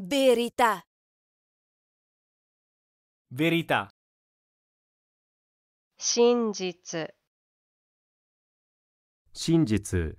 Verità. Verità. 真実真実